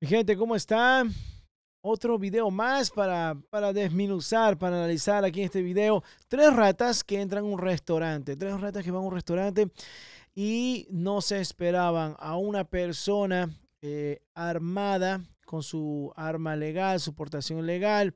Mi gente, ¿cómo están? Otro video más para, para desminuzar, para analizar aquí en este video. Tres ratas que entran a un restaurante. Tres ratas que van a un restaurante y no se esperaban a una persona eh, armada con su arma legal, su portación legal.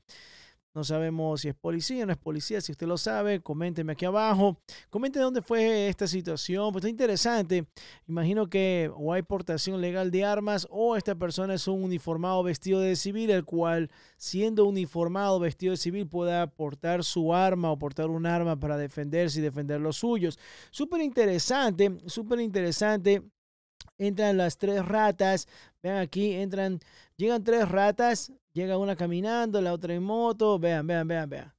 No sabemos si es policía o no es policía. Si usted lo sabe, coménteme aquí abajo. Comente dónde fue esta situación. Pues está interesante. Imagino que o hay portación legal de armas o esta persona es un uniformado vestido de civil, el cual siendo uniformado vestido de civil pueda portar su arma o portar un arma para defenderse y defender los suyos. Súper interesante, súper interesante entran las tres ratas. Vean aquí, entran Llegan tres ratas, llega una caminando, la otra en moto. Vean, vean, vean, vean.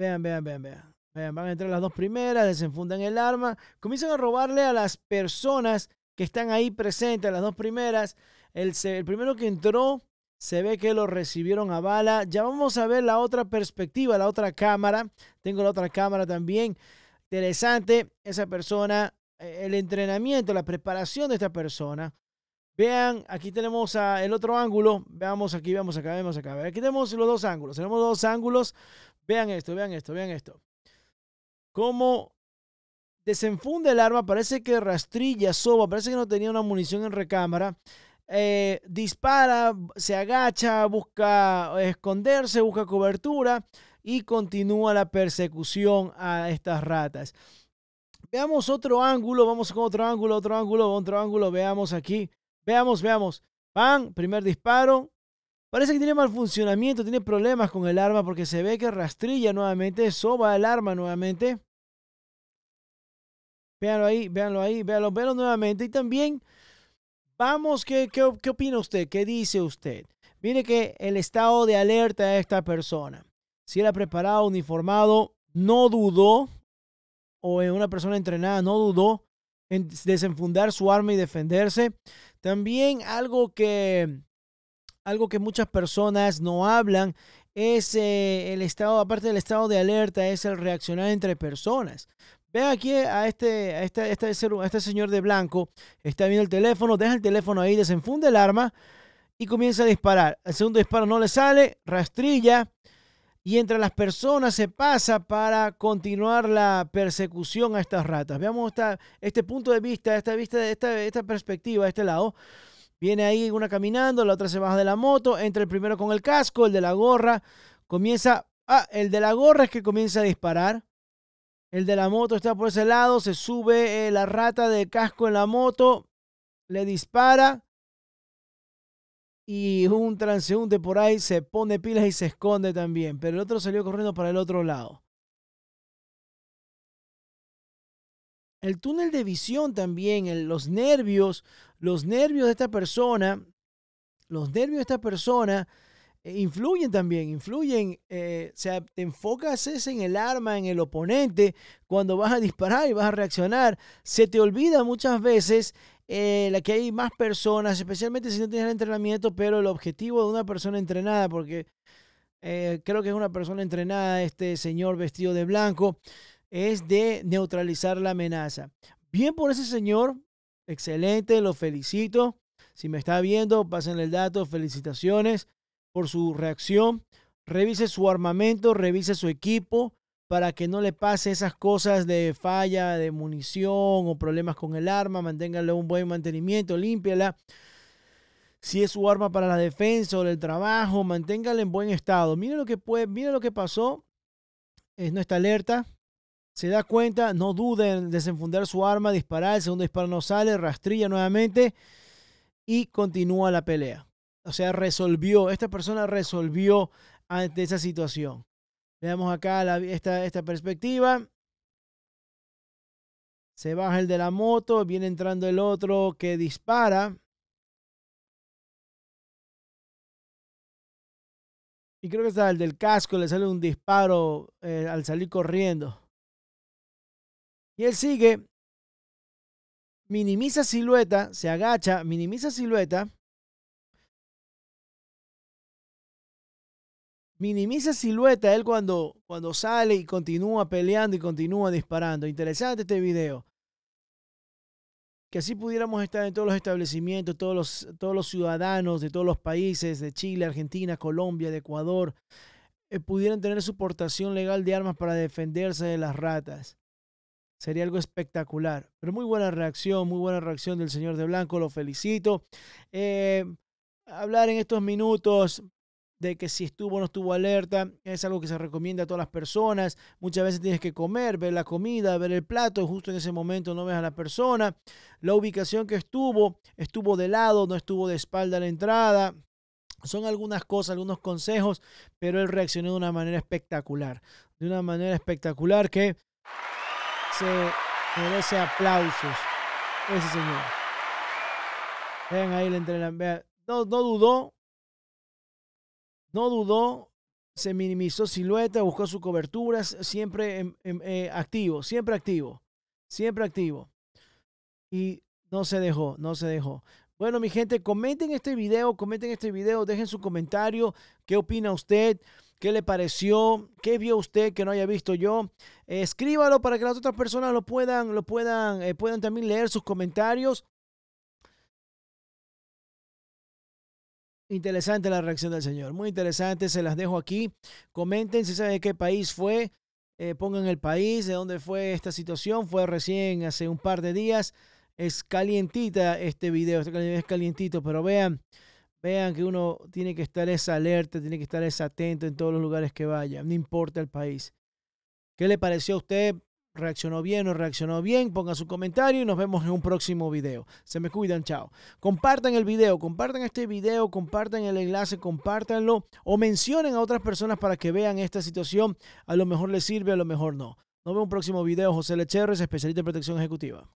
Vean, vean, vean, vean. vean van a entrar las dos primeras, desenfundan el arma, comienzan a robarle a las personas que están ahí presentes, las dos primeras. El, el primero que entró se ve que lo recibieron a bala. Ya vamos a ver la otra perspectiva, la otra cámara. Tengo la otra cámara también. Interesante, esa persona, eh, el entrenamiento, la preparación de esta persona. Vean, aquí tenemos el otro ángulo. Veamos aquí, veamos acá, veamos acá. Aquí tenemos los dos ángulos. Tenemos dos ángulos. Vean esto, vean esto, vean esto. Como desenfunde el arma. Parece que rastrilla, soba. Parece que no tenía una munición en recámara. Eh, dispara, se agacha, busca esconderse, busca cobertura y continúa la persecución a estas ratas. Veamos otro ángulo, vamos con otro ángulo, otro ángulo, otro ángulo, veamos aquí. Veamos, veamos. Pan, primer disparo. Parece que tiene mal funcionamiento, tiene problemas con el arma porque se ve que rastrilla nuevamente, soba el arma nuevamente. Veanlo ahí, véanlo ahí, véanlo, véanlo nuevamente. Y también, vamos, ¿qué, qué, qué opina usted? ¿Qué dice usted? Mire que el estado de alerta de esta persona, si era preparado, uniformado, no dudó, o en una persona entrenada, no dudó en desenfundar su arma y defenderse. También algo que, algo que muchas personas no hablan es eh, el estado, aparte del estado de alerta, es el reaccionar entre personas. Ve aquí a este, este, este a este, señor de blanco, está viendo el teléfono, deja el teléfono ahí, desenfunde el arma y comienza a disparar. El segundo disparo no le sale, rastrilla, y entre las personas se pasa para continuar la persecución a estas ratas. Veamos este punto de vista, esta, vista esta, esta perspectiva, este lado. Viene ahí una caminando, la otra se baja de la moto, entra el primero con el casco, el de la gorra, comienza... Ah, el de la gorra es que comienza a disparar. El de la moto está por ese lado, se sube eh, la rata de casco en la moto, le dispara, y un transeúnte por ahí se pone pilas y se esconde también, pero el otro salió corriendo para el otro lado. El túnel de visión también, los nervios, los nervios de esta persona, los nervios de esta persona eh, influyen también, influyen, eh, o sea, te enfocas en el arma, en el oponente, cuando vas a disparar y vas a reaccionar, se te olvida muchas veces eh, la que hay más personas, especialmente si no tienes el entrenamiento, pero el objetivo de una persona entrenada, porque eh, creo que es una persona entrenada, este señor vestido de blanco, es de neutralizar la amenaza. Bien por ese señor, excelente, lo felicito. Si me está viendo, pásenle el dato, felicitaciones por su reacción. Revise su armamento, revise su equipo, para que no le pase esas cosas de falla de munición o problemas con el arma, manténgale un buen mantenimiento, límpiala. Si es su arma para la defensa o el trabajo, manténgala en buen estado. mire lo que puede, lo que pasó. Es está alerta. Se da cuenta, no dude en desenfundar su arma, disparar, el segundo disparo no sale, rastrilla nuevamente y continúa la pelea. O sea, resolvió, esta persona resolvió ante esa situación. Veamos acá esta, perspectiva. Se baja el de la moto, viene entrando el otro que dispara. Y creo que está el del casco, le sale un disparo eh, al salir corriendo. Y él sigue, minimiza silueta, se agacha, minimiza silueta. minimiza silueta él cuando, cuando sale y continúa peleando y continúa disparando. Interesante este video. Que así pudiéramos estar en todos los establecimientos, todos los, todos los ciudadanos de todos los países, de Chile, Argentina, Colombia, de Ecuador, eh, pudieran tener su portación legal de armas para defenderse de las ratas. Sería algo espectacular. Pero muy buena reacción, muy buena reacción del señor de Blanco, lo felicito. Eh, hablar en estos minutos de que si estuvo o no estuvo alerta, es algo que se recomienda a todas las personas. Muchas veces tienes que comer, ver la comida, ver el plato, justo en ese momento no ves a la persona. La ubicación que estuvo, estuvo de lado, no estuvo de espalda a la entrada. Son algunas cosas, algunos consejos, pero él reaccionó de una manera espectacular. De una manera espectacular que se merece aplausos. Ese señor. Vean ahí el entrenamiento. no dudó, no dudó, se minimizó silueta, buscó su cobertura, siempre em, em, eh, activo, siempre activo, siempre activo. Y no se dejó, no se dejó. Bueno, mi gente, comenten este video, comenten este video, dejen su comentario, qué opina usted, qué le pareció, qué vio usted que no haya visto yo. escríbalo para que las otras personas lo puedan, lo puedan, eh, puedan también leer sus comentarios. Interesante la reacción del señor, muy interesante, se las dejo aquí. Comenten si saben de qué país fue, eh, pongan el país, de dónde fue esta situación, fue recién hace un par de días. Es calientita este video, es calientito, pero vean, vean que uno tiene que estar esa alerta, tiene que estar esa atento en todos los lugares que vaya, no importa el país. ¿Qué le pareció a usted? reaccionó bien o reaccionó bien, pongan su comentario y nos vemos en un próximo video. Se me cuidan, chao. Compartan el video, compartan este video, compartan el enlace, compártanlo o mencionen a otras personas para que vean esta situación. A lo mejor les sirve, a lo mejor no. Nos vemos en un próximo video. José Lecherres, especialista en protección ejecutiva.